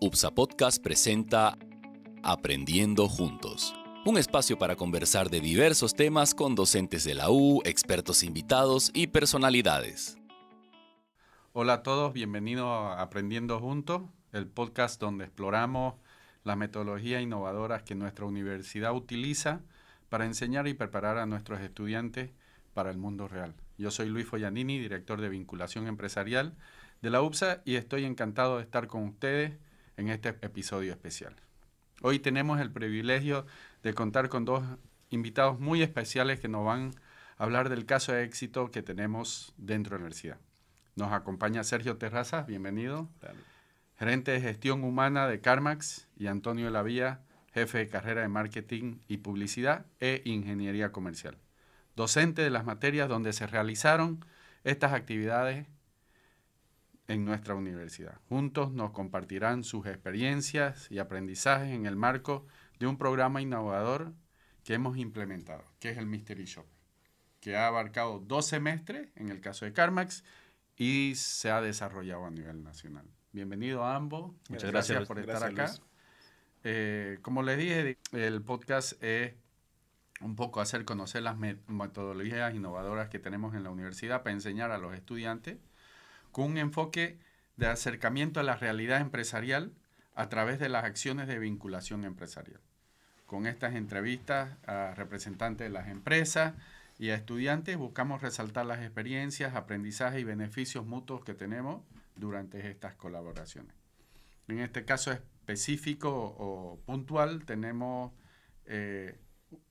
UPSA Podcast presenta Aprendiendo Juntos, un espacio para conversar de diversos temas con docentes de la U, expertos invitados y personalidades. Hola a todos, bienvenidos a Aprendiendo Juntos, el podcast donde exploramos las metodologías innovadoras que nuestra universidad utiliza para enseñar y preparar a nuestros estudiantes para el mundo real. Yo soy Luis Foyanini, director de vinculación empresarial de la UPSA y estoy encantado de estar con ustedes en este episodio especial. Hoy tenemos el privilegio de contar con dos invitados muy especiales que nos van a hablar del caso de éxito que tenemos dentro de la universidad. Nos acompaña Sergio Terrazas, bienvenido, gerente de gestión humana de CarMax y Antonio Lavía, jefe de carrera de marketing y publicidad e ingeniería comercial docente de las materias donde se realizaron estas actividades en nuestra universidad. Juntos nos compartirán sus experiencias y aprendizajes en el marco de un programa innovador que hemos implementado, que es el Mystery Shop, que ha abarcado dos semestres en el caso de CarMax y se ha desarrollado a nivel nacional. Bienvenido a ambos. Muchas gracias, por estar acá. Eh, como les dije, el podcast es un poco hacer conocer las metodologías innovadoras que tenemos en la universidad para enseñar a los estudiantes con un enfoque de acercamiento a la realidad empresarial a través de las acciones de vinculación empresarial. Con estas entrevistas a representantes de las empresas y a estudiantes buscamos resaltar las experiencias, aprendizajes y beneficios mutuos que tenemos durante estas colaboraciones. En este caso específico o puntual tenemos... Eh,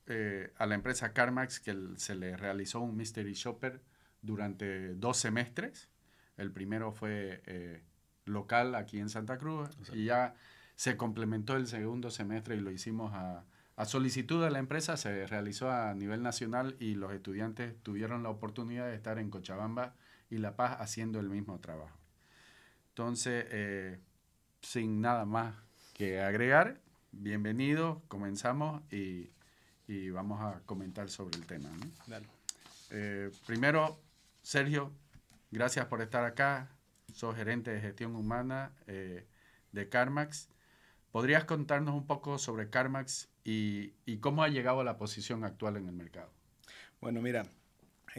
eh, a la empresa CarMax que se le realizó un Mystery Shopper durante dos semestres. El primero fue eh, local aquí en Santa Cruz y ya se complementó el segundo semestre y lo hicimos a, solicitud de la empresa, se realizó a nivel nacional y los estudiantes tuvieron la oportunidad de estar en Cochabamba y La Paz haciendo el mismo trabajo. Entonces, eh, sin nada más que agregar, bienvenido comenzamos y y vamos a comentar sobre el tema. Eh, primero, Sergio, gracias por estar acá. Soy gerente de gestión humana eh, de CarMax. ¿Podrías contarnos un poco sobre CarMax y, y cómo ha llegado a la posición actual en el mercado? Bueno, mira,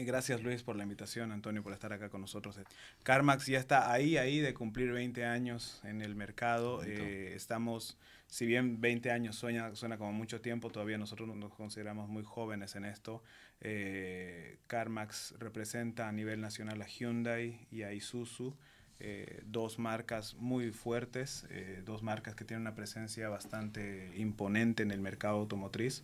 Gracias Luis por la invitación, Antonio por estar acá con nosotros. Carmax ya está ahí, ahí de cumplir 20 años en el mercado. Eh, estamos, si bien 20 años suena, suena como mucho tiempo, todavía nosotros nos consideramos muy jóvenes en esto. Eh, Carmax representa a nivel nacional a Hyundai y a Isuzu. Eh, dos marcas muy fuertes, dos marcas que tienen una presencia bastante imponente en el mercado automotriz.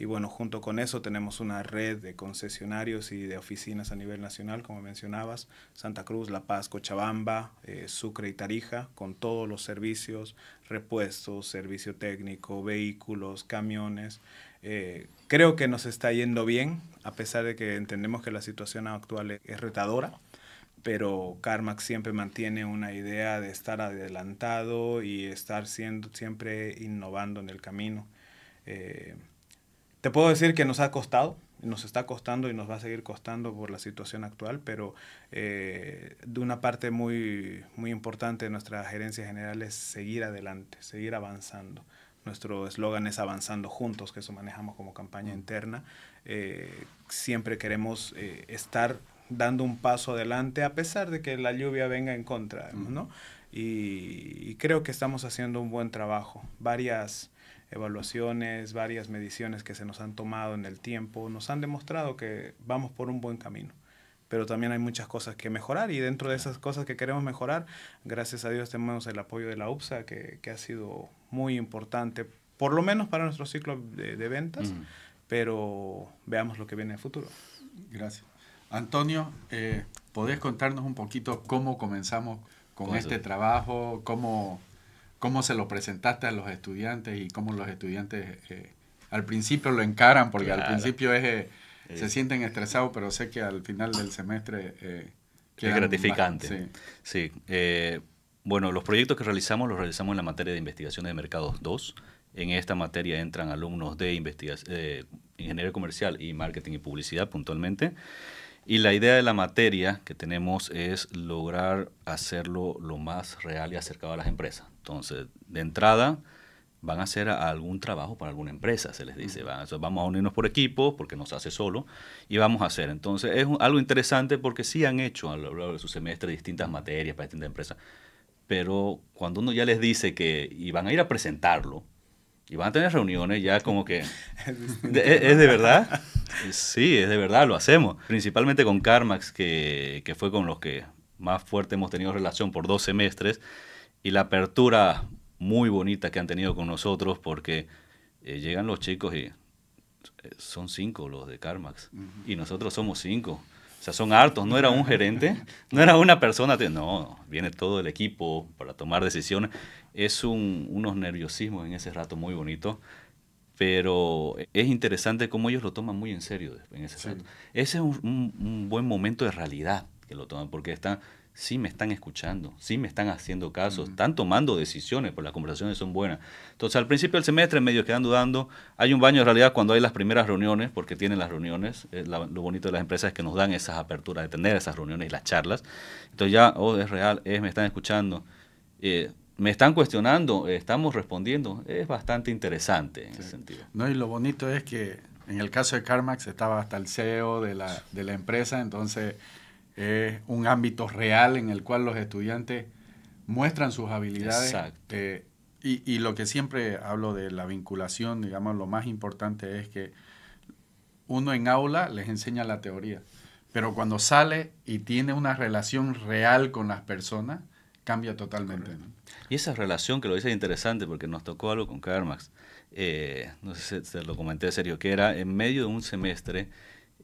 Y bueno, junto con eso tenemos una red de concesionarios y de oficinas a nivel nacional, como mencionabas, Santa Cruz, La Paz, Cochabamba, eh, Sucre y Tarija, con todos los servicios, repuestos, servicio técnico, vehículos, camiones. Eh, creo que nos está yendo bien, a pesar de que entendemos que la situación actual e-, es retadora pero CarMax siempre mantiene una idea de estar adelantado y estar siendo, siempre innovando en el camino. Eh, te puedo decir que nos ha costado, nos está costando y nos va a seguir costando por la situación actual, pero eh, de una parte muy, muy importante de nuestra gerencia general es seguir adelante, seguir avanzando. Nuestro eslogan es avanzando juntos, que eso manejamos como campaña mm. interna. Eh, siempre queremos eh, estar dando un paso adelante a pesar de que la lluvia venga en contra, mm. ¿no? Y, y creo que estamos haciendo un buen trabajo. Varias evaluaciones, varias mediciones que se nos han tomado en el tiempo, nos han demostrado que vamos por un buen camino. Pero también hay muchas cosas que mejorar y dentro de esas cosas que queremos mejorar, gracias a Dios tenemos el apoyo de la UPSA, que, ha sido muy importante, por lo menos para nuestro ciclo de, ventas, pero veamos lo que viene en el futuro. Gracias. Antonio, eh, ¿podés contarnos un poquito cómo comenzamos con este trabajo? ¿Cómo cómo se lo presentaste a los estudiantes y cómo los estudiantes eh, al principio lo encaran, porque al principio es, eh, se sienten estresados, pero sé que al final del semestre... Eh, es gratificante. sí. bueno, los proyectos que realizamos los realizamos en la materia de investigación de mercados 2. En esta materia entran alumnos de investigación, ingeniería comercial y marketing y publicidad puntualmente. Y la idea de la materia que tenemos es lograr hacerlo lo más real y acercado a las empresas. Entonces, de entrada, van a hacer algún trabajo para alguna empresa, se les dice. vamos a unirnos por equipo, porque nos hace solo, y vamos a hacer. Entonces, es algo interesante porque sí han hecho a lo largo de su semestre distintas materias para distintas empresas. Pero cuando uno ya les dice que y van a ir a presentarlo, y van a tener reuniones ya como que... ¿Es, de, verdad? Sí, es de verdad, lo hacemos. Principalmente con CarMax, que, que fue con los que más fuerte hemos tenido relación por dos semestres y la apertura muy bonita que han tenido con nosotros porque eh, llegan los chicos y eh, son cinco los de Carmax y nosotros somos cinco. O sea, son hartos, no era un gerente, no era una persona, no, viene todo el equipo para tomar decisiones. Es unos nerviosismos en ese rato muy bonito, pero es interesante cómo ellos lo toman muy en serio en ese rato. Ese es un, un buen momento de realidad que lo toman, porque están, sí me están escuchando, sí me están haciendo caso, están tomando decisiones, porque las conversaciones son buenas. Entonces, al principio del semestre, medio quedan dudando. Hay un baño en realidad cuando hay las primeras reuniones, porque tienen las reuniones. Eh, lo bonito de las empresas es que nos dan esas aperturas de tener esas reuniones y las charlas. Entonces, ya, oh, es real, es, me están escuchando. Eh, me están cuestionando, eh, estamos respondiendo. Es bastante interesante en ese sentido. No, y lo bonito es que en el caso de CarMax estaba hasta el CEO de la, de la empresa, entonces es un ámbito real en el cual los estudiantes muestran sus habilidades. Eh, y, lo que siempre hablo de la vinculación, digamos, lo más importante es que uno en aula les enseña la teoría, pero cuando sale y tiene una relación real con las personas, cambia totalmente. Y esa relación que lo dice interesante porque nos tocó algo con Carmax. Eh, no sé si se lo comenté en serio, que era en medio de un semestre,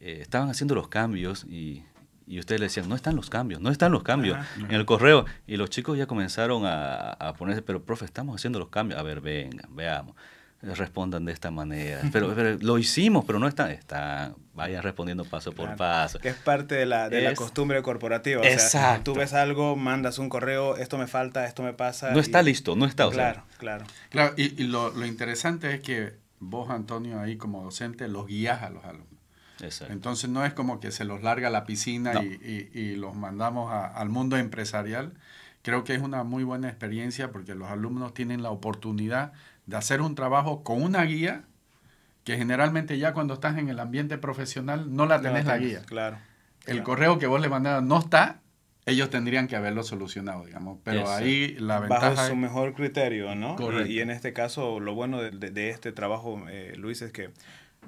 eh, estaban haciendo los cambios y y ustedes le decían, no están los cambios, no están los cambios en el correo. Y los chicos ya comenzaron a, ponerse, pero profe, estamos haciendo los cambios. A ver, vengan, veamos. Respondan de esta manera. Pero, lo hicimos, pero no están. está vayan respondiendo paso por paso. es parte de la, de la costumbre corporativa. exacto. tú ves algo, mandas un correo, esto me falta, esto me pasa. No está listo, no está. Claro, claro. Claro, y, lo, lo interesante es que vos, Antonio, ahí como docente, los guías a los alumnos. Entonces no es como que se los larga la piscina y, los mandamos al mundo empresarial. Creo que es una muy buena experiencia porque los alumnos tienen la oportunidad de hacer un trabajo con una guía que generalmente ya cuando estás en el ambiente profesional no la tenés, la, guía. Claro. El correo que vos le mandas no está, ellos tendrían que haberlo solucionado, digamos. Pero ahí la ventaja. Bajo su mejor criterio, ¿no? Y, en este caso, lo bueno de, este trabajo, eh, Luis, es que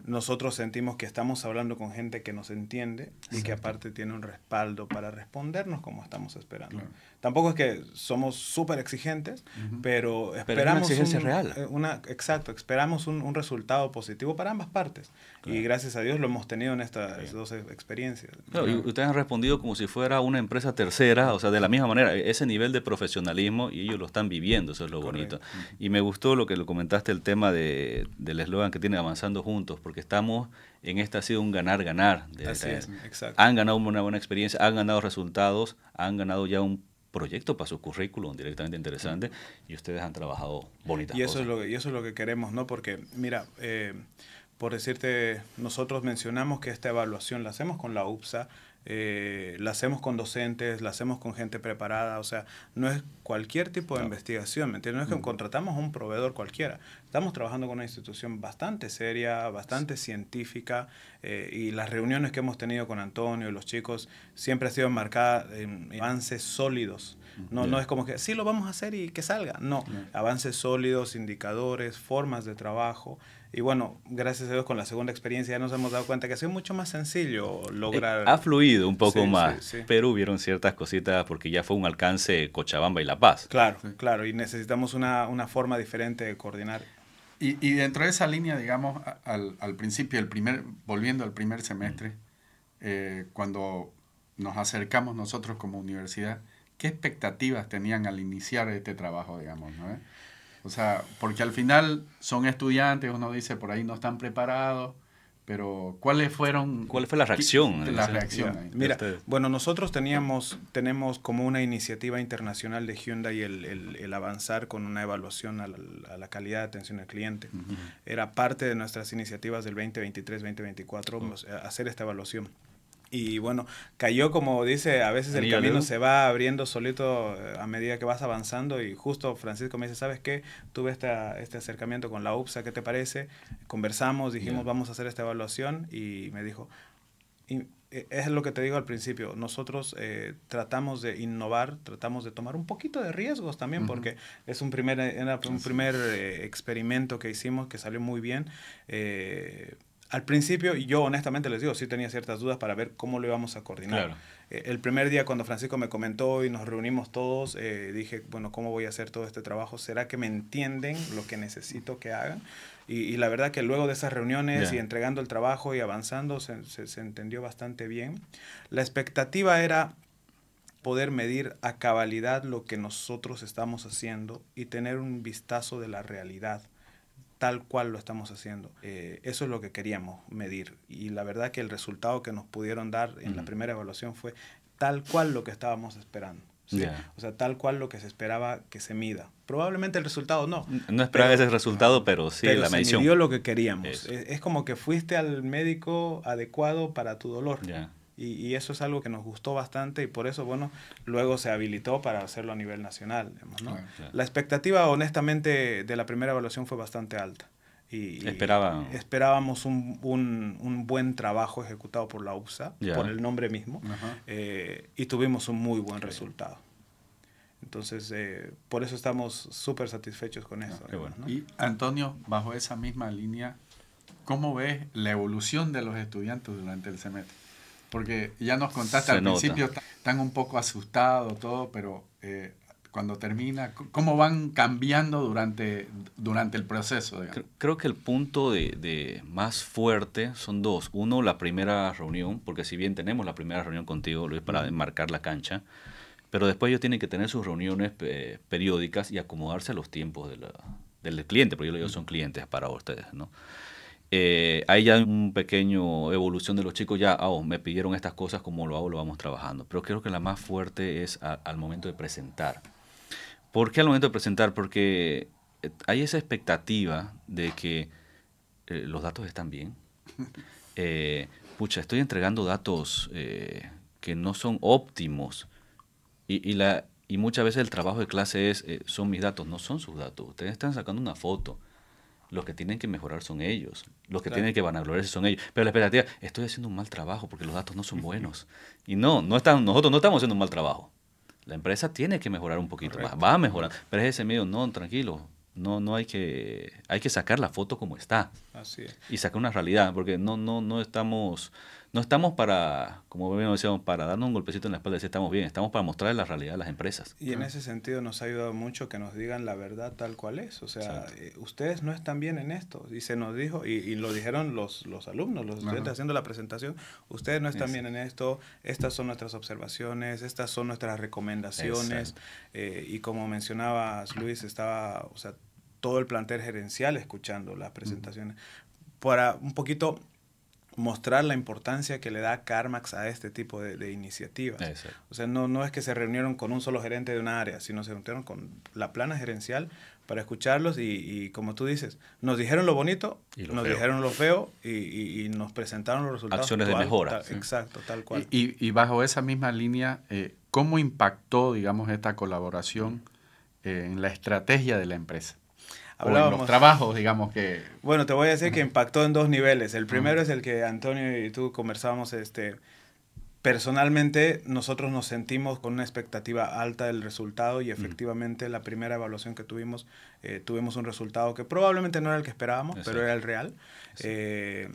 nosotros sentimos que estamos hablando con gente que nos entiende y que aparte tiene un respaldo para respondernos como estamos esperando. Tampoco es que somos súper exigentes, pero esperamos... una exigencia real. Eh, una, exacto, esperamos un, un, resultado positivo para ambas partes. Y gracias a Dios lo hemos tenido en estas dos e, experiencias. y ustedes han respondido como si fuera una empresa tercera, o sea, de la misma manera, e, ese nivel de profesionalismo y ellos lo están viviendo, eso es lo bonito. Y me gustó lo que lo comentaste, el tema de, del eslogan que tiene Avanzando Juntos porque estamos en esta ha sido un ganar-ganar. Así es, Han ganado una buena experiencia, han ganado resultados, han ganado ya un proyecto para su currículum directamente interesante y ustedes han trabajado bonitas y eso Es lo que, y eso es lo que queremos, ¿no? Porque, mira, eh, por decirte, nosotros mencionamos que esta evaluación la hacemos con la UPSA, eh, la hacemos con docentes, la hacemos con gente preparada, o sea, no es cualquier tipo de investigación, ¿me entiendes? No es que contratamos a un proveedor cualquiera, estamos trabajando con una institución bastante seria, bastante científica, eh, y las reuniones que hemos tenido con Antonio y los chicos siempre ha sido marcadas en avances sólidos no, no es como que sí lo vamos a hacer y que salga. No, avances sólidos, indicadores, formas de trabajo. Y bueno, gracias a Dios con la segunda experiencia ya nos hemos dado cuenta que ha sido mucho más sencillo lograr... ha fluido un poco más, pero hubieron ciertas cositas porque ya fue un alcance Cochabamba y La Paz. Claro, claro, y necesitamos una, forma diferente de coordinar. Y, dentro de esa línea, digamos, al, principio, el primer, volviendo al primer semestre, mm. eh, cuando nos acercamos nosotros como universidad, ¿qué expectativas tenían al iniciar este trabajo, digamos? ¿no? Eh? O sea, porque al final son estudiantes, uno dice por ahí no están preparados, pero ¿cuáles fueron? ¿Cuál fue la reacción? La reacción. Mira, este, bueno, nosotros teníamos, tenemos como una iniciativa internacional de Hyundai el, el, avanzar con una evaluación a la, calidad de atención al cliente. Era parte de nuestras iniciativas del 2023-2024 hacer esta evaluación. Y bueno, cayó como dice, a veces el camino se va abriendo solito eh, a medida que vas avanzando y justo Francisco me dice, ¿sabes qué? Tuve este acercamiento con la UPSA, ¿qué te parece? Conversamos, dijimos, vamos a hacer esta evaluación y me dijo, y, eh, es lo que te digo al principio, nosotros eh, tratamos de innovar, tratamos de tomar un poquito de riesgos también, porque es un primer, era un primer experimento que hicimos que salió muy bien. Eh, al principio, yo honestamente les digo, sí tenía ciertas dudas para ver cómo lo íbamos a coordinar. Eh, el primer día cuando Francisco me comentó y nos reunimos todos, eh, dije, bueno, ¿cómo voy a hacer todo este trabajo? ¿Será que me entienden lo que necesito que hagan? Y, la verdad que luego de esas reuniones y entregando el trabajo y avanzando, se entendió bastante bien. La expectativa era poder medir a cabalidad lo que nosotros estamos haciendo y tener un vistazo de la realidad tal cual lo estamos haciendo. Eh, eso es lo que queríamos medir y la verdad que el resultado que nos pudieron dar en la primera evaluación fue tal cual lo que estábamos esperando. O sea, tal cual lo que se esperaba que se mida. Probablemente el resultado no. No esperaba ese resultado, pero sí la medición. Se lo que queríamos. Es, como que fuiste al médico adecuado para tu dolor. Ya. Y, y, eso es algo que nos gustó bastante y por eso, bueno, luego se habilitó para hacerlo a nivel nacional. La expectativa, honestamente, de la primera evaluación fue bastante alta. Y, Esperaba. esperábamos un, un, un, buen trabajo ejecutado por la UPSA, por el nombre mismo, eh, y tuvimos un muy buen resultado. Entonces, eh, por eso estamos súper satisfechos con eso. Ah, y Antonio, bajo esa misma línea, ¿cómo ves la evolución de los estudiantes durante el semestre? Porque ya nos contaste al principio, están un poco asustados, todo, pero eh, cuando termina, ¿cómo van cambiando durante, durante el proceso? Creo que el punto de, más fuerte son dos. Uno, la primera reunión, porque si bien tenemos la primera reunión contigo, Luis, para marcar la cancha, pero después ellos tienen que tener sus reuniones periódicas y acomodarse a los tiempos del cliente, porque ellos son clientes para ustedes, ¿no? Eh, hay ya un pequeño evolución de los chicos, ya, ah, oh, me pidieron estas cosas, como lo hago, lo vamos trabajando. Pero creo que la más fuerte es al momento de presentar. ¿Por qué al momento de presentar? Porque eh, hay esa expectativa de que eh, los datos están bien. pucha, estoy entregando datos que no son óptimos. Y, y, la, y muchas veces el trabajo de clase es, son mis datos, no son sus datos. Ustedes están sacando una foto los que tienen que mejorar son ellos. Los que tienen que vanagloriarse son ellos. Pero la expectativa, estoy haciendo un mal trabajo porque los datos no son buenos. y no, no están, nosotros no estamos haciendo un mal trabajo. La empresa tiene que mejorar un poquito más, va a mejorar. Pero es ese medio, no, tranquilo, no, no hay que, hay que sacar la foto como está. Así es. Y sacar una realidad, porque no, no, no estamos, no estamos para, como bien decíamos, para darnos un golpecito en la espalda y decir estamos bien, estamos para mostrar la realidad de las empresas. Y en ese sentido nos ha ayudado mucho que nos digan la verdad tal cual es. O sea, eh, ustedes no están bien en esto. Y se nos dijo, y, y lo dijeron los, los alumnos, los estudiantes haciendo la presentación, ustedes no están bien en esto, estas son nuestras observaciones, estas son nuestras recomendaciones. Eh, y como mencionabas, Luis, estaba, o sea, todo el plantel gerencial escuchando las presentaciones. Para un poquito mostrar la importancia que le da CarMax a este tipo de, iniciativas. O sea, no, no es que se reunieron con un solo gerente de una área, sino se reunieron con la plana gerencial para escucharlos y, como tú dices, nos dijeron lo bonito, nos dijeron lo feo y, nos presentaron los resultados. Acciones de mejora. Exacto, tal cual. Y, bajo esa misma línea, eh, ¿cómo impactó, digamos, esta colaboración eh, en la estrategia de la empresa? Hablábamos. los trabajos, digamos que... Bueno, te voy a decir que impactó en dos niveles. El primero es el que Antonio y tú conversábamos, este, personalmente nosotros nos sentimos con una expectativa alta del resultado y efectivamente la primera evaluación que tuvimos, eh, tuvimos un resultado que probablemente no era el que esperábamos, pero era el real. Eh,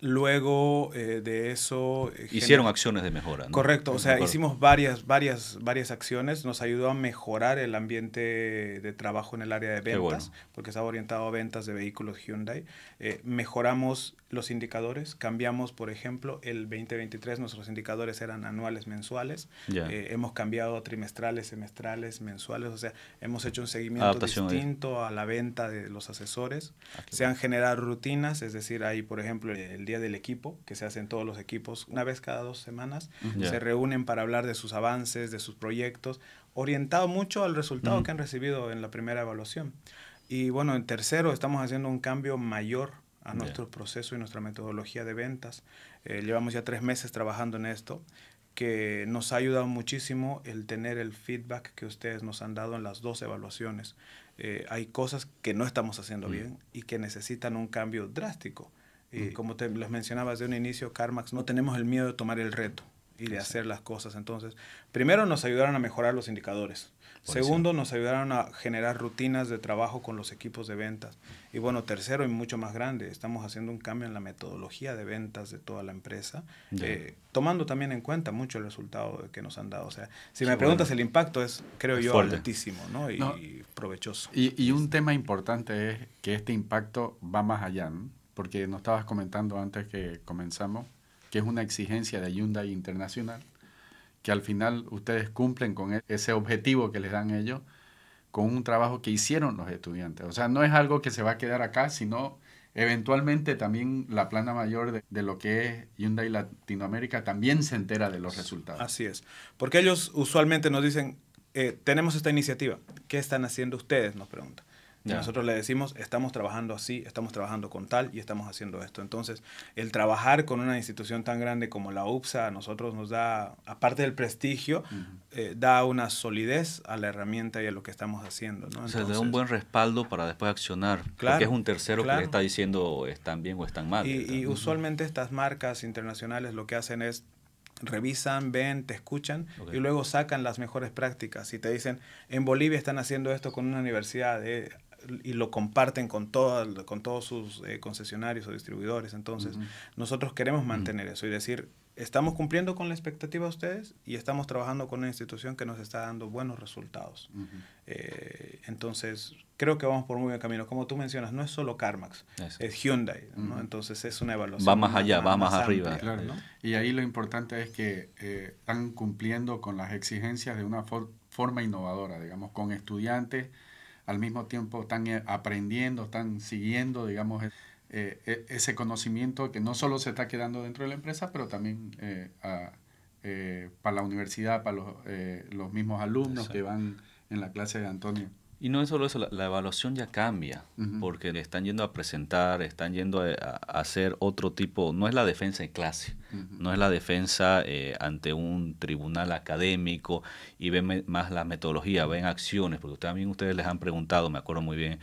Luego eh, de eso... Eh, Hicieron acciones de mejora. Correcto, o sea, hicimos varias, varias, varias acciones. Nos ayudó a mejorar el ambiente de trabajo en el área de ventas, porque estaba orientado a ventas de vehículos Hyundai. Eh, mejoramos los indicadores, cambiamos, por ejemplo, el 2023 nuestros indicadores eran anuales, mensuales. hemos cambiado trimestrales, semestrales, mensuales, o sea, hemos hecho un seguimiento distinto a la venta de los asesores. Ah, Se han generado rutinas, es decir, ahí, por ejemplo, el día del equipo, que se hacen todos los equipos una vez cada dos semanas. Se reúnen para hablar de sus avances, de sus proyectos, orientado mucho al resultado que han recibido en la primera evaluación. Y bueno, en tercero, estamos haciendo un cambio mayor a nuestro proceso y nuestra metodología de ventas. Eh, llevamos ya tres meses trabajando en esto que nos ha ayudado muchísimo el tener el feedback que ustedes nos han dado en las dos evaluaciones. Eh, hay cosas que no estamos haciendo bien y que necesitan un cambio drástico. Y como te los mencionabas de un inicio, CarMax, no tenemos el miedo de tomar el reto y de hacer las cosas. Entonces, primero nos ayudaron a mejorar los indicadores. Segundo, nos ayudaron a generar rutinas de trabajo con los equipos de ventas. Y bueno, tercero y mucho más grande, estamos haciendo un cambio en la metodología de ventas de toda la empresa, eh, tomando también en cuenta mucho el resultado que nos han dado. O sea, si me preguntas, el impacto es, creo yo, altísimo Y, provechoso. Y, y, un tema importante es que este impacto va más allá. ¿no? porque nos estabas comentando antes que comenzamos que es una exigencia de Hyundai Internacional, que al final ustedes cumplen con e-, ese objetivo que les dan ellos, con un trabajo que hicieron los estudiantes. O sea, no es algo que se va a quedar acá, sino eventualmente también la plana mayor de, lo que es Hyundai Latinoamérica también se entera de los resultados. Así es, porque ellos usualmente nos dicen, eh, tenemos esta iniciativa, ¿qué están haciendo ustedes? Nos preguntan. Nosotros le decimos, estamos trabajando así, estamos trabajando con tal y estamos haciendo esto. Entonces, el trabajar con una institución tan grande como la UPSA a nosotros nos da, aparte del prestigio, eh, da una solidez a la herramienta y a lo que estamos haciendo. ¿no? da un buen respaldo para después accionar, claro, porque es un tercero que está diciendo están bien o están mal. Y, usualmente estas marcas internacionales lo que hacen es revisan, ven, te escuchan y luego sacan las mejores prácticas y te dicen, en Bolivia están haciendo esto con una universidad, de y lo comparten con, con todos sus eh, concesionarios o distribuidores. Entonces, nosotros queremos mantener eso y decir, estamos cumpliendo con la expectativa de ustedes y estamos trabajando con una institución que nos está dando buenos resultados. Eh, entonces, creo que vamos por muy buen camino. Como tú mencionas, no es solo CarMax, es Hyundai, Entonces es una evaluación. Va más allá, va más, arriba. Y ahí lo importante es que eh, están cumpliendo con las exigencias de una forma innovadora, digamos, con estudiantes al mismo tiempo están eh, aprendiendo, están siguiendo, digamos, e, eh, e, ese conocimiento que no solo se está quedando dentro de la empresa, pero también eh, para la universidad, para los, mismos alumnos que van en la clase de Antonio. Y no es solo eso, la, evaluación ya cambia, porque le están yendo a presentar, están yendo a, hacer otro tipo, no es la defensa en clase, no es la defensa eh, ante un tribunal académico y ven más la metodología, ven acciones, porque también ustedes les han preguntado, me acuerdo muy bien,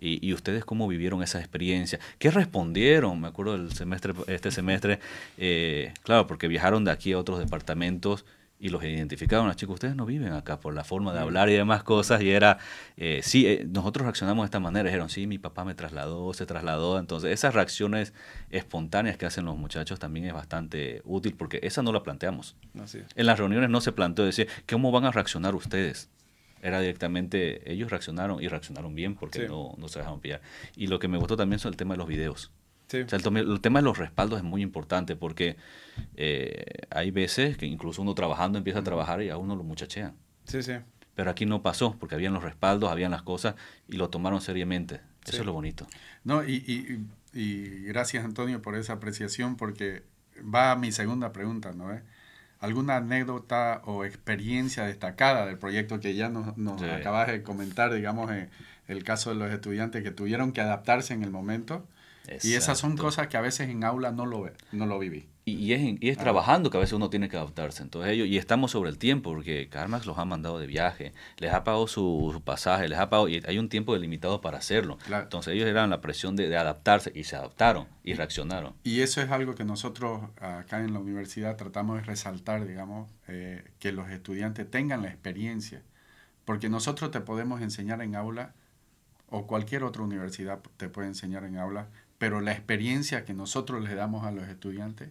y, y, ustedes cómo vivieron esa experiencia, qué respondieron, me acuerdo el semestre, este semestre, eh, claro, porque viajaron de aquí a otros departamentos y los identificaban, chicos, ustedes no viven acá por la forma de hablar y demás cosas, y era, eh, sí, eh, nosotros reaccionamos de esta manera, dijeron, sí, mi papá me trasladó, se trasladó, entonces esas reacciones espontáneas que hacen los muchachos también es bastante útil, porque esa no la planteamos. En las reuniones no se planteó decir, ¿cómo van a reaccionar ustedes? Era directamente, ellos reaccionaron y reaccionaron bien porque no, no se dejaron pillar. Y lo que me gustó también es el tema de los videos el, tema de los respaldos es muy importante porque eh, hay veces que incluso uno trabajando empieza a trabajar y a uno lo muchachean. Pero aquí no pasó porque habían los respaldos, habían las cosas y lo tomaron seriamente. Eso es lo bonito. No, y, y, gracias Antonio por esa apreciación porque va a mi segunda pregunta, ¿no? ¿Eh? ¿Alguna anécdota o experiencia destacada del proyecto que ya nos, acabas de comentar, digamos, eh, el caso de los estudiantes que tuvieron que adaptarse en el momento? Y esas son cosas que a veces en aula no lo, no lo viví. Y, y es, y es ah. trabajando que a veces uno tiene que adaptarse. Entonces ellos, y estamos sobre el tiempo, porque Carmax los ha mandado de viaje, les ha pagado su, pasaje, les ha pagado, y hay un tiempo delimitado para hacerlo. Entonces ellos eran la presión de, adaptarse y se adaptaron y reaccionaron. Y eso es algo que nosotros acá en la universidad tratamos de resaltar, digamos, eh, que los estudiantes tengan la experiencia, porque nosotros te podemos enseñar en aula, o cualquier otra universidad te puede enseñar en aula, pero la experiencia que nosotros le damos a los estudiantes,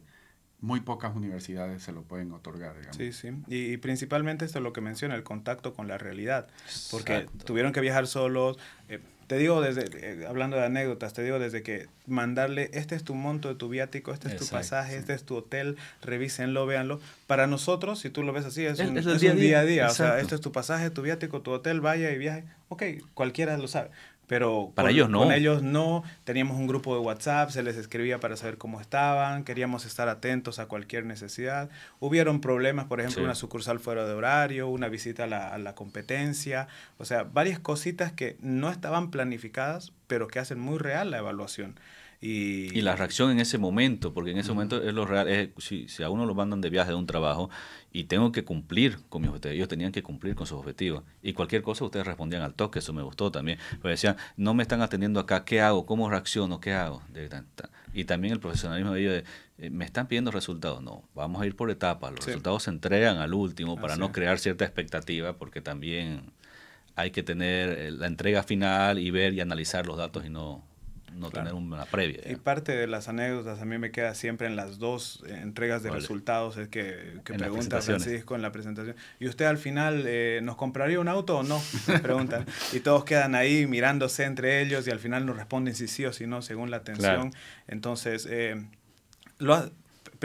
muy pocas universidades se lo pueden otorgar. Digamos. Sí, sí. Y, principalmente esto es lo que menciona, el contacto con la realidad, porque tuvieron que viajar solos. Eh, te digo desde, eh, hablando de anécdotas, te digo desde que mandarle, este es tu monto de tu viático, este es tu pasaje, este es tu hotel, revísenlo, véanlo. Para nosotros, si tú lo ves así, es, un, día, a día. O sea, este es tu pasaje, tu viático, tu hotel, vaya y viaje. Ok, cualquiera lo sabe pero para con, ellos no. ellos no, teníamos un grupo de WhatsApp, se les escribía para saber cómo estaban, queríamos estar atentos a cualquier necesidad. Hubieron problemas, por ejemplo, una sucursal fuera de horario, una visita a la, competencia, o sea, varias cositas que no estaban planificadas, pero que hacen muy real la evaluación. Y, la reacción en ese momento, porque en ese momento es lo real, si, a uno lo mandan de viaje de un trabajo y tengo que cumplir con mis objetivos, ellos tenían que cumplir con sus objetivos. Y cualquier cosa ustedes respondían al toque, eso me gustó también. Pero decían, no me están atendiendo acá, ¿qué hago? ¿Cómo reacciono? ¿Qué hago? Y también el profesionalismo de ellos eh, me están pidiendo resultados. No, vamos a ir por etapas. Los resultados se entregan al último para no crear cierta expectativa, porque también hay que tener eh, la entrega final y ver y analizar los datos y no no tener una previa. Y parte de las anécdotas a mí me queda siempre en las dos entregas de resultados es que, que pregunta Francisco en la presentación. ¿Y usted al final eh, nos compraría un auto o no? Preguntan. y todos quedan ahí mirándose entre ellos y al final nos responden si sí o si no según la atención. Entonces, eh, lo ha,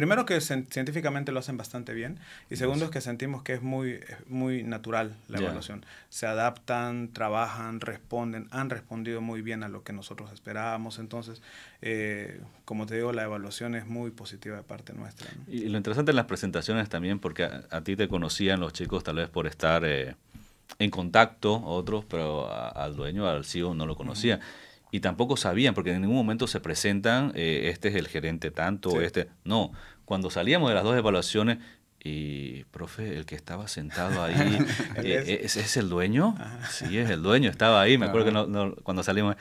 primero que científicamente lo hacen bastante bien y segundo es que sentimos que es muy, muy natural la evaluación. Se adaptan, trabajan, responden, han respondido muy bien a lo que nosotros esperábamos. Entonces, eh, como te digo, la evaluación es muy positiva de parte nuestra. Y lo interesante en las presentaciones también, porque a, ti te conocían los chicos tal vez por estar... Eh, en contacto otros, pero al dueño, al CEO, no lo conocía y tampoco sabían, porque en ningún momento se presentan, eh, este es el gerente tanto, este... No, cuando salíamos de las dos evaluaciones, y, profe, el que estaba sentado ahí, eh, ¿es, ¿es, el dueño? Sí, es el dueño, estaba ahí, me acuerdo que cuando salimos,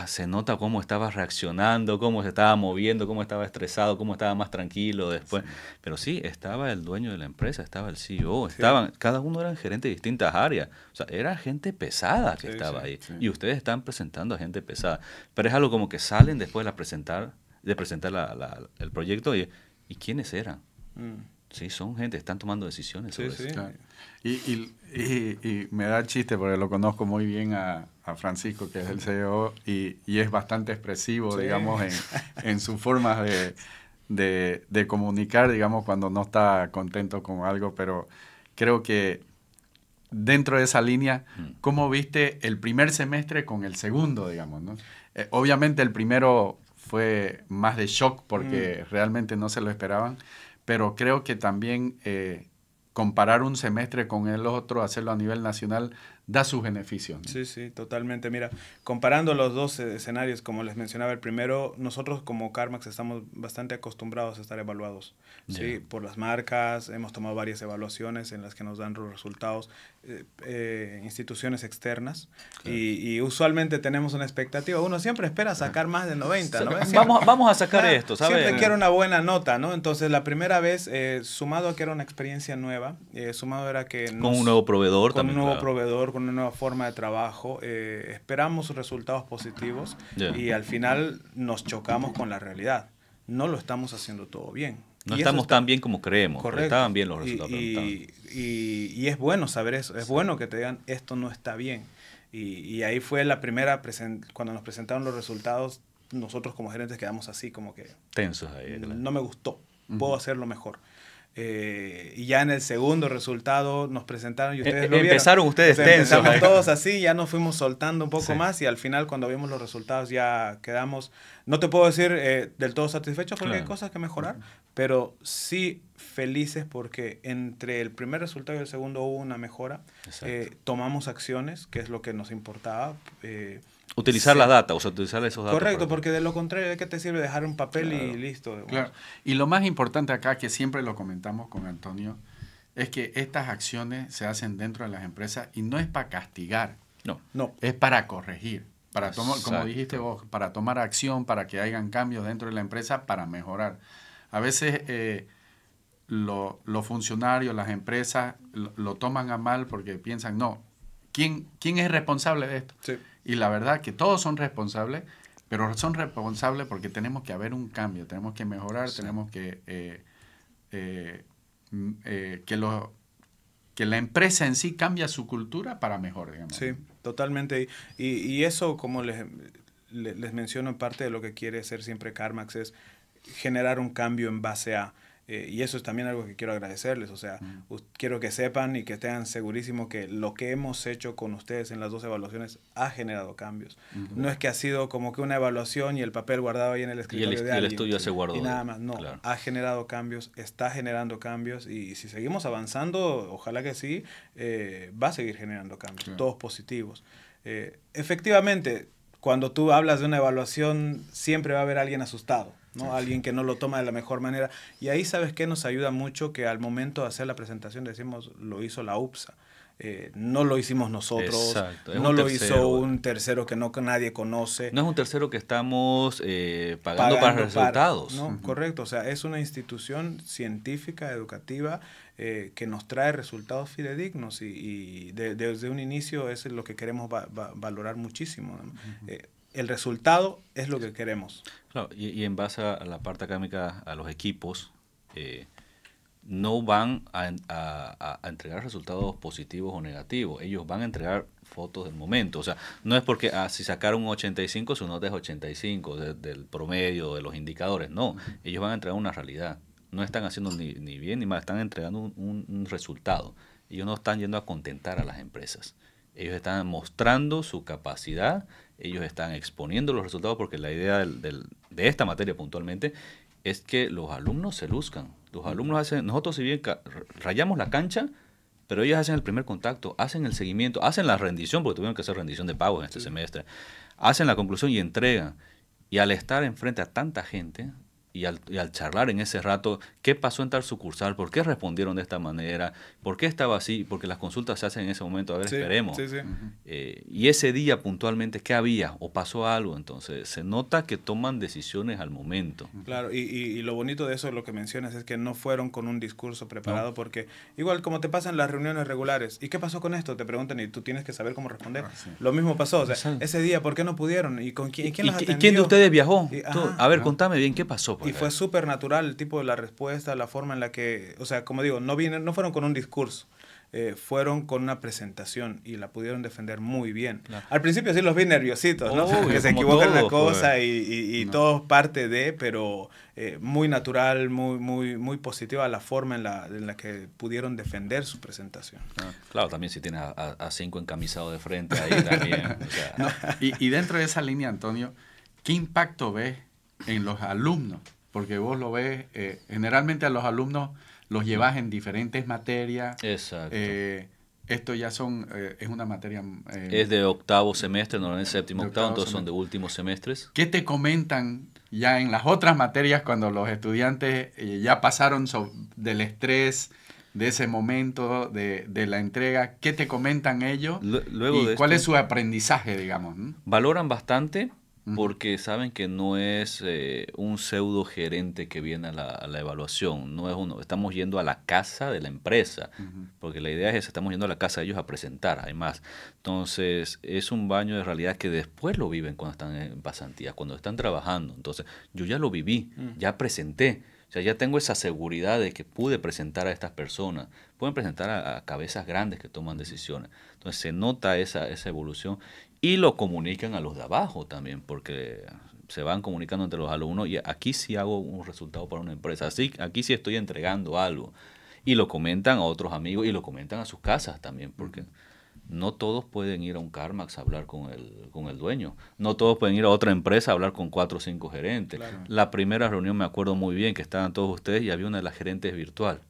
Ah, se nota cómo estaba reaccionando, cómo se estaba moviendo, cómo estaba estresado, cómo estaba más tranquilo después. Pero sí, estaba el dueño de la empresa, estaba el CEO, estaban, cada uno era gerente de distintas áreas. O sea, era gente pesada que estaba ahí. Y ustedes están presentando a gente pesada. Pero es algo como que salen después de la presentar, de presentar la, el proyecto y, quiénes eran? Mm. Sí, son gente, están tomando decisiones sobre eso. Y, y, me da chiste porque lo conozco muy bien a, a Francisco, que es el CEO, y, es bastante expresivo, digamos, en, en sus formas de, de, comunicar, digamos, cuando no está contento con algo, pero creo que dentro de esa línea, mm. ¿cómo viste el primer semestre con el segundo, digamos? ¿no? Eh, obviamente el primero fue más de shock porque mm. realmente no se lo esperaban, pero creo que también... Eh, comparar un semestre con el otro, hacerlo a nivel nacional, da su beneficio. Sí, sí, totalmente. Mira, comparando los dos escenarios, como les mencionaba, el primero, nosotros como CarMax estamos bastante acostumbrados a estar evaluados, ¿sí? Por las marcas, hemos tomado varias evaluaciones en las que nos dan los resultados eh, eh, instituciones externas y, usualmente tenemos una expectativa. Uno siempre espera sacar más de 90, ¿no? vamos, vamos a sacar esto, ¿sabes? Siempre quiero una buena nota, ¿no? Entonces, la primera vez, eh, sumado a que era una experiencia nueva, sumado era que... Con un nuevo proveedor con Un nuevo proveedor, una nueva forma de trabajo, eh, esperamos resultados positivos y al final nos chocamos con la realidad. No lo estamos haciendo todo bien. No estamos tan bien como creemos, Correcto. estaban bien los resultados. Y, y, es bueno saber eso, es bueno que te digan esto no está bien. Y, ahí fue la primera, cuando nos presentaron los resultados, nosotros como gerentes quedamos así, como que... Tensos ahí. No me gustó, puedo hacerlo mejor. Eh, y ya en el segundo resultado nos presentaron y e- ustedes e- lo vieron Empezaron ustedes todos así, ya nos fuimos soltando un poco más y al final cuando vimos los resultados ya quedamos, no te puedo decir eh, del todo satisfechos porque hay cosas que mejorar, pero sí felices porque entre el primer resultado y el segundo hubo una mejora. Eh, tomamos acciones, que es lo que nos importaba. Utilizar las datas, o sea, utilizar esos datos. Correcto, porque de lo contrario, ¿de qué te sirve dejar un papel y listo? Claro. Y lo más importante acá, que siempre lo comentamos con Antonio, es que estas acciones se hacen dentro de las empresas y no es para castigar. No. no. Es para corregir. Para tomar, como dijiste vos, para tomar acción, para que hagan cambios dentro de la empresa, para mejorar. A veces eh, los funcionarios, las empresas, lo, toman a mal porque piensan, no, ¿quién, quién es responsable de esto? Sí. Y la verdad que todos son responsables, pero son responsables porque tenemos que haber un cambio, tenemos que mejorar, tenemos que eh, eh, mm, eh, que, que la empresa en sí cambia su cultura para mejor, digamos. Sí, totalmente. Y, eso, como les, les menciono, parte de lo que quiere hacer siempre CarMax es generar un cambio en base a eh, y eso es también algo que quiero agradecerles. O sea, mm. quiero que sepan y que estén segurísimo que lo que hemos hecho con ustedes en las dos evaluaciones ha generado cambios. No es que ha sido como que una evaluación y el papel guardado ahí en el escritorio. Y el, estudio se guardó. nada más, no. Ha generado cambios, está generando cambios y si seguimos avanzando, ojalá que sí, eh, va a seguir generando cambios, todos positivos. Eh, efectivamente, cuando tú hablas de una evaluación, siempre va a haber alguien asustado. ¿no? Alguien que no lo toma de la mejor manera. Y ahí, ¿sabes qué? Nos ayuda mucho que al momento de hacer la presentación decimos, lo hizo la UPSA. Eh, no lo hicimos nosotros, no lo hizo un tercero que no nadie conoce. No es un tercero que estamos eh, pagando, para resultados. no, correcto, o sea, es una institución científica, educativa, eh, que nos trae resultados fidedignos y, desde un inicio es lo que queremos valorar muchísimo el resultado es lo que queremos. Claro, y, en base a la parte académica, a los equipos, eh, no van a, entregar resultados positivos o negativos, ellos van a entregar fotos del momento. O sea, no es porque ah, si sacaron un 85, su nota es 85 del promedio, de los indicadores, no, ellos van a entregar una realidad. No están haciendo ni, bien ni mal, están entregando un, un resultado. Ellos no están yendo a contentar a las empresas. Ellos están mostrando su capacidad, ellos están exponiendo los resultados porque la idea de esta materia puntualmente es que los alumnos se luzcan. Los alumnos hacen, nosotros si bien rayamos la cancha, pero ellos hacen el primer contacto, hacen el seguimiento, hacen la rendición, porque tuvieron que hacer rendición de pago en este semestre, hacen la conclusión y entregan. Y al estar enfrente a tanta gente, y al, charlar en ese rato qué pasó en tal sucursal, por qué respondieron de esta manera, por qué estaba así, porque las consultas se hacen en ese momento, a ver, esperemos. Eh, y ese día puntualmente, ¿qué había? ¿O pasó algo? Entonces, se nota que toman decisiones al momento. Claro, y, lo bonito de eso, lo que mencionas, es que no fueron con un discurso preparado, porque igual como te pasan las reuniones regulares, ¿y qué pasó con esto? Te preguntan y tú tienes que saber cómo responder. Ah, lo mismo pasó, o sea, ese día, ¿por qué no pudieron? ¿Y con quién, los ¿Y quién de ustedes viajó? a ver, contame bien, ¿qué pasó? Y fue súper natural, el tipo, de la respuesta, la forma en la que, o sea, como digo, no, vienen no fueron con un discurso. Eh, fueron con una presentación y la pudieron defender muy bien. Al principio sí los vi nerviositos, ¿no? que se equivocan la pues. cosa y, todo parte de, pero eh, muy natural, muy, muy, muy positiva la forma en la, en la que pudieron defender su presentación. Ah, claro, también si tiene a, cinco encamisados de frente ahí también. y, y dentro de esa línea, Antonio, ¿qué impacto ves en los alumnos, porque vos lo ves, eh, generalmente a los alumnos los llevas en diferentes materias. Exacto. Eh, esto ya son, eh, es una materia... es de octavo semestre, no es séptimo, octavo, entonces son de últimos semestres. ¿Qué te comentan ya en las otras materias cuando los estudiantes ya pasaron del estrés, de ese momento de, la entrega? ¿Qué te comentan ellos? y ¿Cuál es su aprendizaje, digamos? Valoran bastante porque saben que no es eh, un pseudo gerente que viene a la, evaluación, no es uno, estamos yendo a la casa de la empresa, porque la idea es que estamos yendo a la casa de ellos a presentar, además. Entonces, es un baño de realidad que después lo viven cuando están en pasantía, cuando están trabajando. Entonces, yo ya lo viví, mm. ya presenté. O sea, ya tengo esa seguridad de que pude presentar a estas personas. Pueden presentar a, a cabezas grandes que toman decisiones. Entonces se nota esa, esa evolución y lo comunican a los de abajo también, porque se van comunicando entre los alumnos y aquí sí hago un resultado para una empresa, Así, aquí sí estoy entregando algo. Y lo comentan a otros amigos y lo comentan a sus casas también, porque no todos pueden ir a un CarMax a hablar con el, con el dueño. No todos pueden ir a otra empresa a hablar con cuatro o cinco gerentes. La primera reunión me acuerdo muy bien que estaban todos ustedes y había una de las gerentes virtual.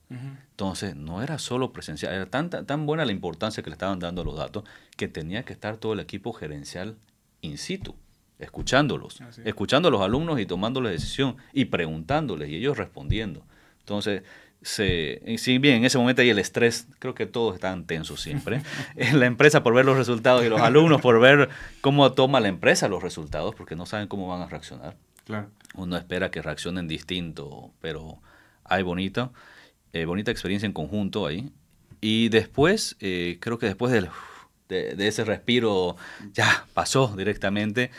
Entonces, no era solo presencial, era tan, tan, buena la importancia que le estaban dando a los datos que tenía que estar todo el equipo gerencial in situ, escuchándolos, escuchando a los alumnos y la decisión y preguntándoles y ellos respondiendo. Entonces, si bien en ese momento hay el estrés, creo que todos están tensos siempre, en la empresa por ver los resultados y los alumnos por ver cómo toma la empresa los resultados, porque no saben cómo van a reaccionar. Claro. Uno espera que reaccionen distinto, pero hay bonita, eh, bonita experiencia en conjunto ahí. Y después, eh, creo que después de, de ese respiro, ya pasó directamente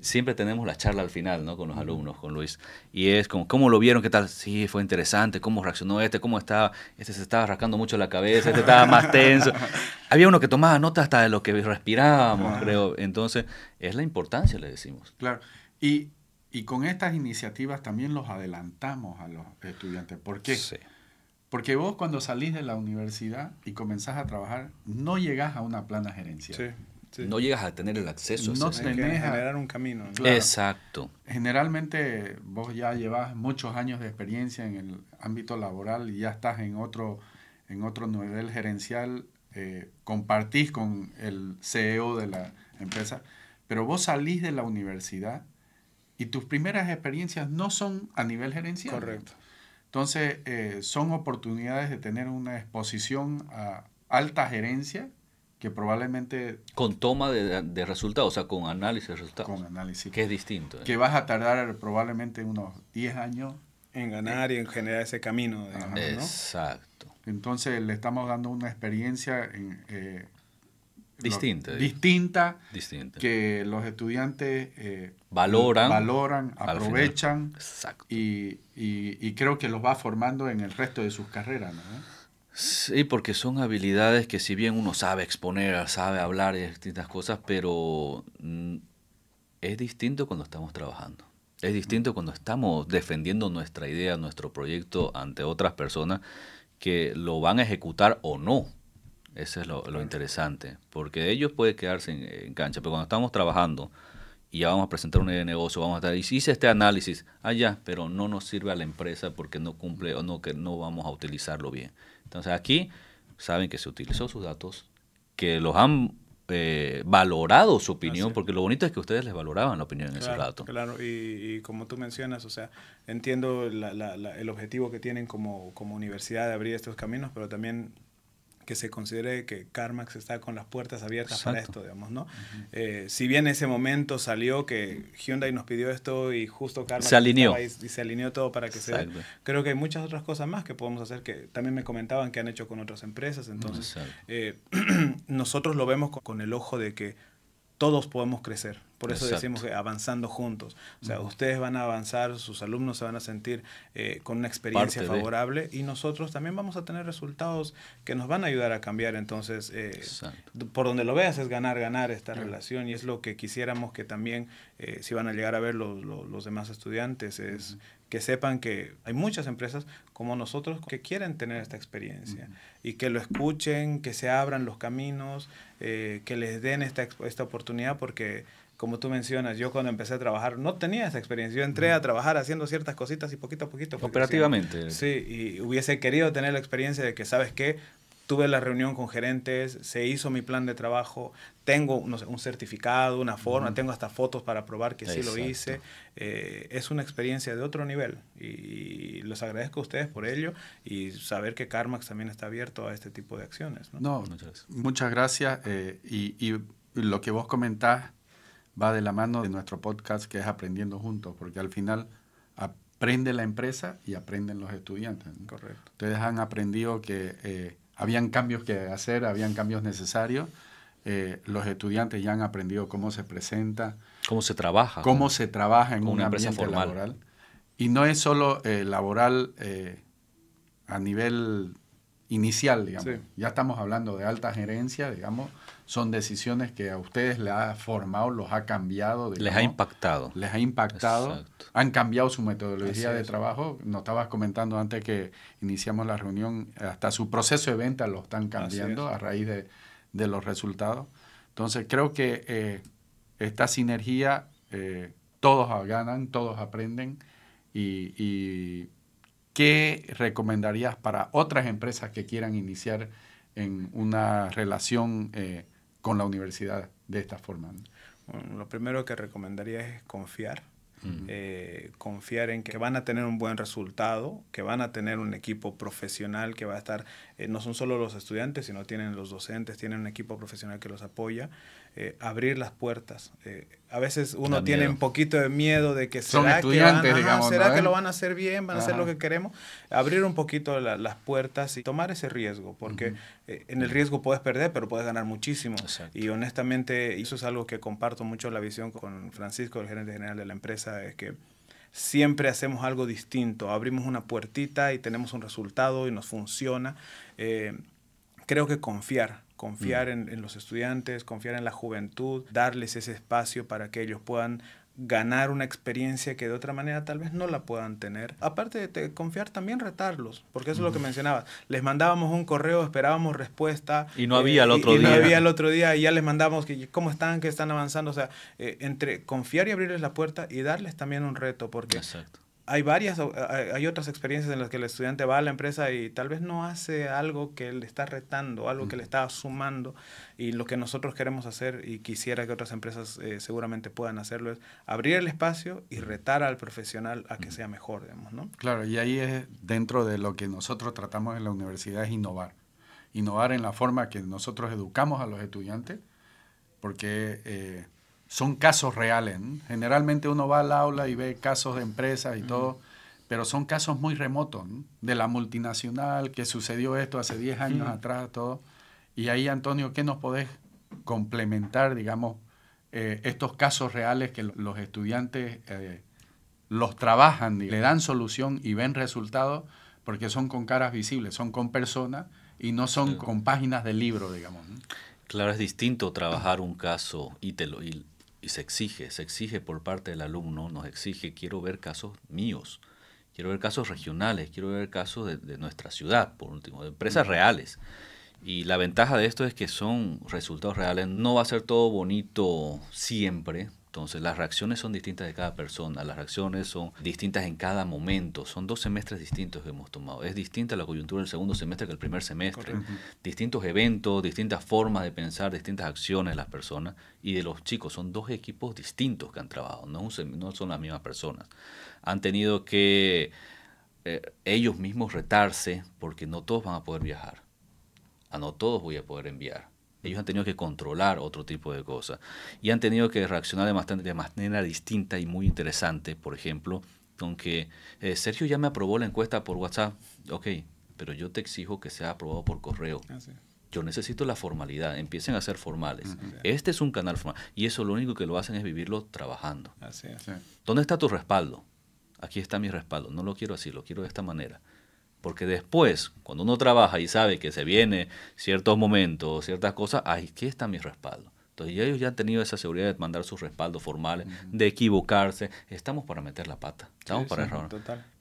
siempre tenemos la charla al final, ¿no? Con los alumnos, con Luis. Y es como, ¿cómo lo vieron? ¿Qué tal? Sí, fue interesante. ¿Cómo reaccionó este? ¿Cómo estaba? Este se estaba rascando mucho la cabeza, este estaba más tenso. Había uno que tomaba nota hasta de lo que respirábamos, creo. Entonces, es la importancia, le decimos. Claro. Y, y, con estas iniciativas también los adelantamos a los estudiantes. ¿Por qué? Porque vos cuando salís de la universidad y comenzás a trabajar, no llegás a una plana gerencial. Sí. No llegas a tener el acceso. No a tenés que generar un camino. Exacto. Generalmente vos ya llevas muchos años de experiencia en el ámbito laboral y ya estás en otro, en otro nivel gerencial, eh, compartís con el CEO de la empresa, pero vos salís de la universidad y tus primeras experiencias no son a nivel gerencial. Correcto. Entonces, eh, son oportunidades de tener una exposición a alta gerencia que probablemente... Con toma de, resultados, o sea, con análisis de resultados. Con análisis. Que es distinto. ¿eh? Que vas a tardar probablemente unos 10 años. En ganar y en generar ese camino. exacto. Entonces le estamos dando una experiencia eh, ¿eh? distinta, distinta. Que los estudiantes valoran. Valoran, aprovechan. Exacto. Y, creo que los va formando en el resto de sus carreras. Sí, porque son habilidades que si bien uno sabe exponer, sabe hablar y distintas cosas, pero mm, es distinto cuando estamos trabajando. Es distinto cuando estamos defendiendo nuestra idea, nuestro proyecto ante otras personas que lo van a ejecutar o no. Eso es lo, interesante, porque ellos pueden quedarse en, cancha, pero cuando estamos trabajando, y ya vamos a presentar un idea de negocio, vamos a estar, hice este análisis, allá, ah, pero no nos sirve a la empresa porque no cumple o no, que no vamos a utilizarlo bien. Entonces aquí saben que se utilizó sus datos, que los han eh, valorado su opinión, porque lo bonito es que ustedes les valoraban la opinión en ese datos. Claro, y, como tú mencionas, o sea, entiendo el objetivo que tienen como, como universidad de abrir estos caminos, pero también que se considere que Carmax está con las puertas abiertas para esto, digamos, ¿no? Eh, si bien en ese momento salió que Hyundai nos pidió esto y justo Carmax se alineó. Y, se alineó todo para que se... Creo que hay muchas otras cosas más que podemos hacer que también me comentaban que han hecho con otras empresas, entonces eh, nosotros lo vemos con el ojo de que todos podemos crecer por eso decimos que avanzando juntos. O sea, ustedes van a avanzar, sus alumnos se van a sentir eh, con una experiencia favorable y nosotros también vamos a tener resultados que nos van a ayudar a cambiar. Entonces, eh, por donde lo veas es ganar, ganar esta relación y es lo que quisiéramos que también, eh, si van a llegar a ver los, demás estudiantes, es... que sepan que hay muchas empresas como nosotros que quieren tener esta experiencia y que lo escuchen, que se abran los caminos, que les den esta, esta oportunidad porque como tú mencionas, yo cuando empecé a trabajar no tenía esa experiencia. Yo entré a trabajar haciendo ciertas cositas y poquito a poquito. Operativamente. Sí, y hubiese querido tener la experiencia de que, ¿sabes qué? Tuve la reunión con gerentes, se hizo mi plan de trabajo, tengo un certificado, una forma, tengo hasta fotos para probar que sí lo hice. Eh, es una experiencia de otro nivel y los agradezco a ustedes por ello y saber que CarMax también está abierto a este tipo de acciones. No, muchas gracias. Eh, y, y lo que vos comentás va de la mano de nuestro podcast que es Aprendiendo Juntos, porque al final aprende la empresa y aprenden los estudiantes. Correcto. Ustedes han aprendido que eh, habían cambios que hacer, habían cambios necesarios. Eh, los estudiantes ya han aprendido cómo se presenta, cómo se trabaja, cómo se trabaja en una empresa laboral. Y no es solo eh, laboral a nivel inicial, digamos. Ya estamos hablando de alta gerencia, digamos, son decisiones que a ustedes les ha formado, los ha cambiado. les ha impactado. Les ha impactado. Han cambiado su metodología de trabajo. Nos estabas comentando antes que iniciamos la reunión, hasta su proceso de venta lo están cambiando a raíz de, los resultados. Entonces creo que eh, esta sinergia, eh, todos ganan, todos aprenden y, ¿qué recomendarías para otras empresas que quieran iniciar en una relación eh, con la universidad de esta forma? lo primero que recomendaría es confiar. Eh, confiar en que van a tener un buen resultado, que van a tener un equipo profesional que va a estar, eh, no son solo los estudiantes, sino tienen los docentes, tienen un equipo profesional que los apoya. Eh, abrir las puertas. Eh, a veces uno tiene un poquito de miedo de que será, que, ¿será que eh? lo van a hacer bien, van a hacer lo que queremos. Abrir un poquito las puertas y tomar ese riesgo, porque en el riesgo puedes perder, pero puedes ganar muchísimo. Y honestamente, eso es algo que comparto mucho la visión con Francisco, el gerente general de la empresa, es que siempre hacemos algo distinto, abrimos una puertita y tenemos un resultado y nos funciona. creo que confiar confiar en, los estudiantes, confiar en la juventud, darles ese espacio para que ellos puedan ganar una experiencia que de otra manera tal vez no la puedan tener. Aparte de confiar, también retarlos, porque eso es lo que mencionabas. Les mandábamos un correo, esperábamos respuesta. Y no había el eh, otro día. Y no había el otro día y ya les mandábamos que, cómo están, que están avanzando. O sea, eh, entre confiar y abrirles la puerta y darles también un reto, porque Exacto hay varias, hay otras experiencias en las que el estudiante va a la empresa y tal vez no hace algo que le está retando, algo que le está sumando. Y lo que nosotros queremos hacer y quisiera que otras empresas eh, seguramente puedan hacerlo es abrir el espacio y retar al profesional a que sea mejor, digamos, ¿no? Claro, y ahí es dentro de lo que nosotros tratamos en la universidad es innovar. Innovar en la forma que nosotros educamos a los estudiantes, porque... Eh, son casos reales. Generalmente uno va al aula y ve casos de empresas y todo, pero son casos muy remotos, de la multinacional, que sucedió esto hace 10 años atrás, todo. Y ahí, Antonio, ¿qué nos podés complementar, digamos, eh, estos casos reales que los estudiantes eh, los trabajan, le dan solución y ven resultados? Porque son con caras visibles, son con personas y no son con páginas de libro, digamos. Claro, es distinto trabajar un caso y, te lo, y se exige, se exige por parte del alumno, nos exige, quiero ver casos míos, quiero ver casos regionales, quiero ver casos de, nuestra ciudad, por último, de empresas mm. reales. Y la ventaja de esto es que son resultados reales, no va a ser todo bonito siempre, entonces las reacciones son distintas de cada persona, las reacciones son distintas en cada momento, son dos semestres distintos que hemos tomado. Es distinta la coyuntura del segundo semestre que el primer semestre, distintos eventos, distintas formas de pensar, distintas acciones de las personas y de los chicos. Son dos equipos distintos que han trabajado, no, son las mismas personas. Han tenido que eh, ellos mismos retarse porque no todos van a poder viajar, a ah, no todos voy a poder enviar ellos han tenido que controlar otro tipo de cosas y han tenido que reaccionar de, manera distinta y muy interesante, por ejemplo, con que eh, Sergio ya me aprobó la encuesta por WhatsApp, ok, pero yo te exijo que sea aprobado por correo. Ah, yo necesito la formalidad, empiecen a ser formales. Este es un canal formal y eso lo único que lo hacen es vivirlo trabajando. ¿Dónde está tu respaldo? Aquí está mi respaldo, no lo quiero así, lo quiero de esta manera. Porque después, cuando uno trabaja y sabe que se viene ciertos momentos, ciertas cosas, que está mi respaldo. Entonces ellos ya han tenido esa seguridad de mandar sus respaldos formales, de equivocarse. Estamos para meter la pata, estamos para errar.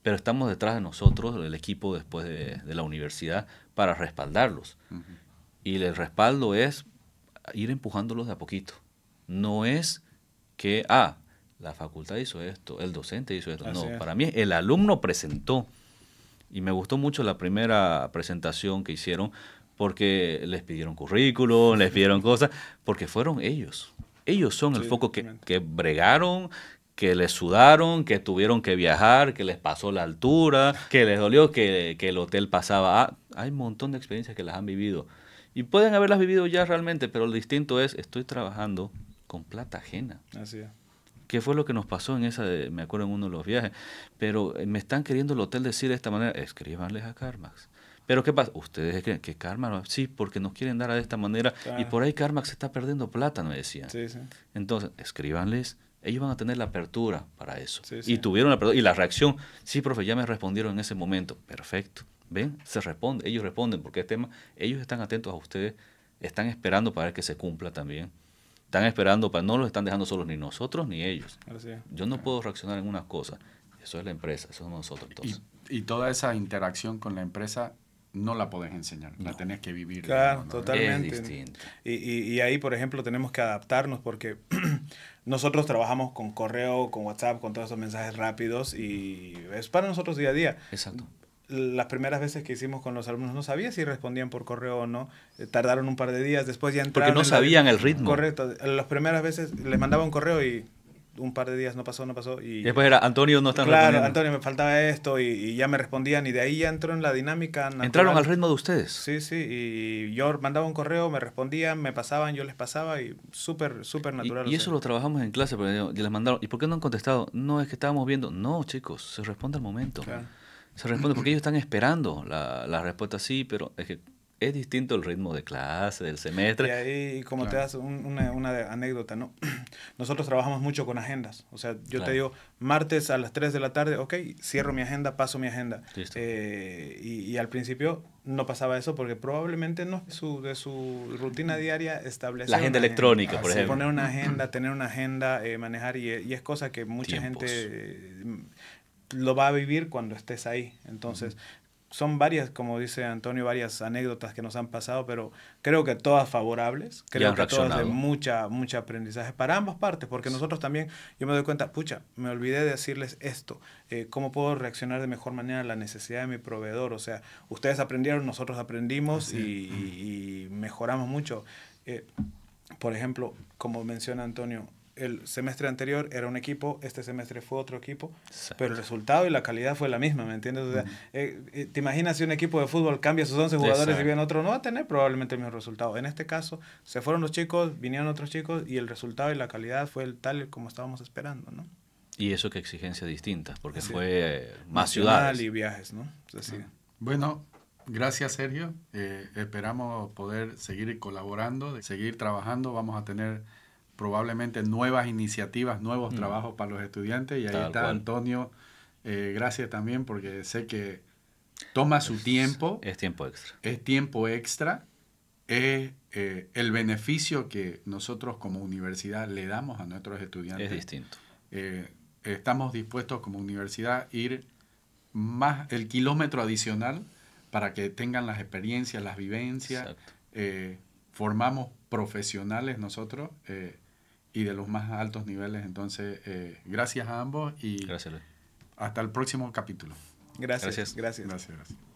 Pero estamos detrás de nosotros, el equipo después de, la universidad, para respaldarlos. Y el respaldo es ir empujándolos de a poquito. No es que, ah, la facultad hizo esto, el docente hizo esto. no, para mí el alumno presentó. Y me gustó mucho la primera presentación que hicieron porque les pidieron currículum, les pidieron cosas, porque fueron ellos. Ellos son el foco que, bregaron, que les sudaron, que tuvieron que viajar, que les pasó la altura, que les dolió, que, el hotel pasaba. Ah, hay un montón de experiencias que las han vivido. Y pueden haberlas vivido ya realmente, pero lo distinto es, estoy trabajando con plata ajena. Así es qué fue lo que nos pasó en esa, me acuerdo en uno de los viajes, pero eh, me están queriendo el hotel decir de esta manera, escríbanles a CarMax. Pero ¿qué pasa? Ustedes creen que CarMax, sí, porque nos quieren dar de esta manera y por ahí CarMax está perdiendo plata, me decían. Sí, sí. Entonces, escríbanles, ellos van a tener la apertura para eso. y tuvieron la apertura y la reacción, sí, profe, ya me respondieron en ese momento, perfecto. ¿Ven? Se responde, ellos responden porque el tema, ellos están atentos a ustedes, están esperando para que se cumpla también están esperando, para no los están dejando solos ni nosotros ni ellos. Yo no puedo reaccionar en unas cosas. Eso es la empresa, eso somos nosotros todos. Y, toda esa interacción con la empresa no la podés enseñar, la tenés que vivir. Claro, totalmente. y, y, ahí, por ejemplo, tenemos que adaptarnos porque nosotros trabajamos con correo, con WhatsApp, con todos esos mensajes rápidos y es para nosotros día a día. Exacto las primeras veces que hicimos con los alumnos no sabía si respondían por correo o no. Eh, tardaron un par de días, después ya entraron. Porque no sabían el ritmo. Correcto. Las primeras veces les mandaba un correo y un par de días no pasó, no pasó. Y, después era, Antonio no está Claro, Antonio, me faltaba esto y, ya me respondían y de ahí ya entró en la dinámica. Natural. Entraron al ritmo de ustedes. Sí, sí, y yo mandaba un correo, me respondían, me pasaban, yo les pasaba y súper, súper natural. Y, eso lo trabajamos en clase, porque les mandaron, ¿y por qué no han contestado? No, es que estábamos viendo. No, chicos, se responde al momento. Claro. Se responde porque ellos están esperando la, la respuesta, sí, pero es que es distinto el ritmo de clase, del semestre. Y ahí, como te das una, anécdota, ¿no? Nosotros trabajamos mucho con agendas. O sea, yo te digo, martes a las 3 de la tarde, ok, cierro mi agenda, paso mi agenda. Eh, y, y, al principio no pasaba eso porque probablemente no su, de su rutina diaria establece... La agenda electrónica, por ejemplo. Poner una agenda, tener una agenda, eh, manejar, y, es cosa que mucha gente lo va a vivir cuando estés ahí. Entonces, son varias, como dice Antonio, varias anécdotas que nos han pasado, pero creo que todas favorables, creo que todas de mucha, mucho aprendizaje para ambas partes, porque nosotros también, yo me doy cuenta, pucha, me olvidé de decirles esto, eh, cómo puedo reaccionar de mejor manera a la necesidad de mi proveedor, o sea, ustedes aprendieron, nosotros aprendimos y, mejoramos mucho. Eh, por ejemplo, como menciona Antonio, el semestre anterior era un equipo, este semestre fue otro equipo, pero el resultado y la calidad fue la misma, ¿me entiendes? O sea, eh, eh, te imaginas si un equipo de fútbol cambia sus 11 jugadores y viene otro, no va a tener probablemente el mismo resultado. En este caso, se fueron los chicos, vinieron otros chicos y el resultado y la calidad fue el tal como estábamos esperando, ¿no? Y eso que exigencia distinta, porque fue eh, más ciudad ciudades. y viajes, ¿no? Bueno, Gracias, Sergio. esperamos poder seguir colaborando, seguir trabajando. Vamos a tener probablemente nuevas iniciativas, nuevos mm. trabajos para los estudiantes. Y ahí está Antonio, eh, gracias también porque sé que toma su tiempo. Es tiempo extra. Es tiempo extra. Es eh, el beneficio que nosotros como universidad le damos a nuestros estudiantes. Es distinto. Eh, estamos dispuestos como universidad a ir más el kilómetro adicional para que tengan las experiencias, las vivencias. formamos profesionales nosotros y de los más altos niveles. Entonces, eh, gracias a ambos y hasta el próximo capítulo. Gracias. gracias. gracias.